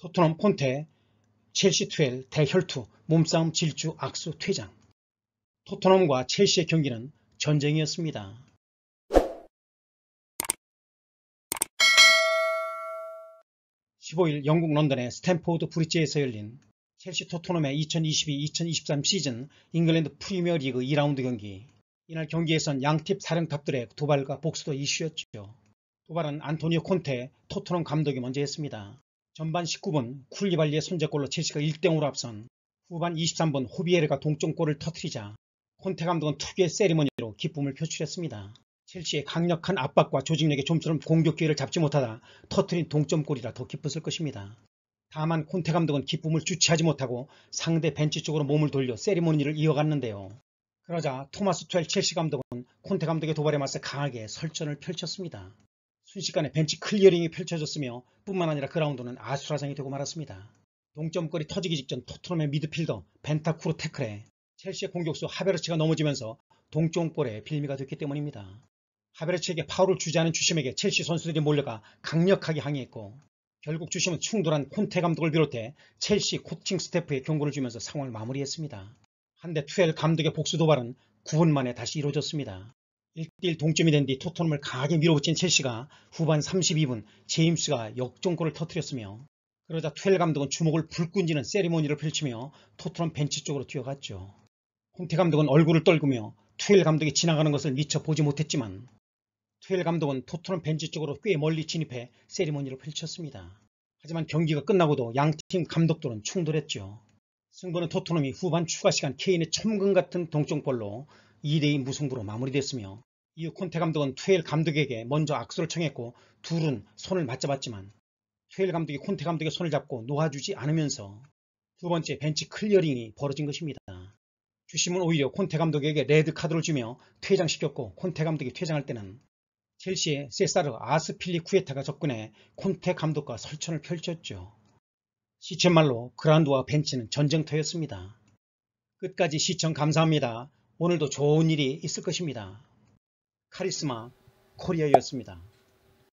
토트넘 콘테, 첼시 투엘, 대혈투, 몸싸움 질주, 악수, 퇴장. 토트넘과 첼시의 경기는 전쟁이었습니다. (15일) 영국 런던의 스탠포드 브릿지에서 열린 첼시 토트넘의 2022-2023 시즌 잉글랜드 프리미어리그 2라운드 경기 이날 경기에선 양팀 사령탑들의 도발과 복수도 이슈였죠. 도발은 안토니오 콘테 토트넘 감독이 먼저 했습니다. 전반 19분 쿨리발리의 선제골로 첼시가 1등으로 앞선 후반 23분 호비에르가 동점골을 터트리자 콘테 감독은 특유의 세리머니로 기쁨을 표출했습니다. 첼시의 강력한 압박과 조직력의 좀처럼 공격 기회를 잡지 못하다 터트린 동점골이라 더 기뻤을 것입니다. 다만 콘테 감독은 기쁨을 주체하지 못하고 상대 벤치 쪽으로 몸을 돌려 세리머니를 이어갔는데요. 그러자 토마스 툴 첼시 감독은 콘테 감독의 도발에 맞서 강하게 설전을 펼쳤습니다. 순식간에 벤치 클리어링이 펼쳐졌으며 뿐만 아니라 그라운드는 아수라장이 되고 말았습니다. 동점골이 터지기 직전 토트넘의 미드필더 벤타쿠르 테클에 첼시의 공격수 하베르츠가 넘어지면서 동점골의 빌미가 됐기 때문입니다. 하베르츠에게 파울을 주지 않은 주심에게 첼시 선수들이 몰려가 강력하게 항의했고 결국 주심은 충돌한 콘테 감독을 비롯해 첼시 코칭 스태프의 경고를 주면서 상황을 마무리했습니다. 한데 투엘 감독의 복수 도발은 9분 만에 다시 이루어졌습니다. 1대1 동점이 된 뒤 토트넘을 강하게 밀어붙인 첼시가 후반 32분 제임스가 역전골을 터뜨렸으며 그러자 퀼 감독은 주목을 불끈지는 세리머니를 펼치며 토트넘 벤치 쪽으로 뛰어갔죠. 홍태 감독은 얼굴을 떨구며 퀼 감독이 지나가는 것을 미처 보지 못했지만 퀼 감독은 토트넘 벤치 쪽으로 꽤 멀리 진입해 세리머니를 펼쳤습니다. 하지만 경기가 끝나고도 양 팀 감독들은 충돌했죠. 승부는 토트넘이 후반 추가 시간 케인의 첨금 같은 동점골로 2대2 무승부로 마무리됐으며 이후 콘테 감독은 투엘 감독에게 먼저 악수를 청했고 둘은 손을 맞잡았지만 투엘 감독이 콘테 감독의 손을 잡고 놓아주지 않으면서 두 번째 벤치 클리어링이 벌어진 것입니다. 주심은 오히려 콘테 감독에게 레드 카드를 주며 퇴장시켰고 콘테 감독이 퇴장할 때는 첼시의 세사르 아스필리쿠에타가 접근해 콘테 감독과 설천을 펼쳤죠. 시쳇말로 그라운드와 벤치는 전쟁터였습니다. 끝까지 시청 감사합니다. 오늘도 좋은 일이 있을 것입니다. 카리스마 코리아였습니다.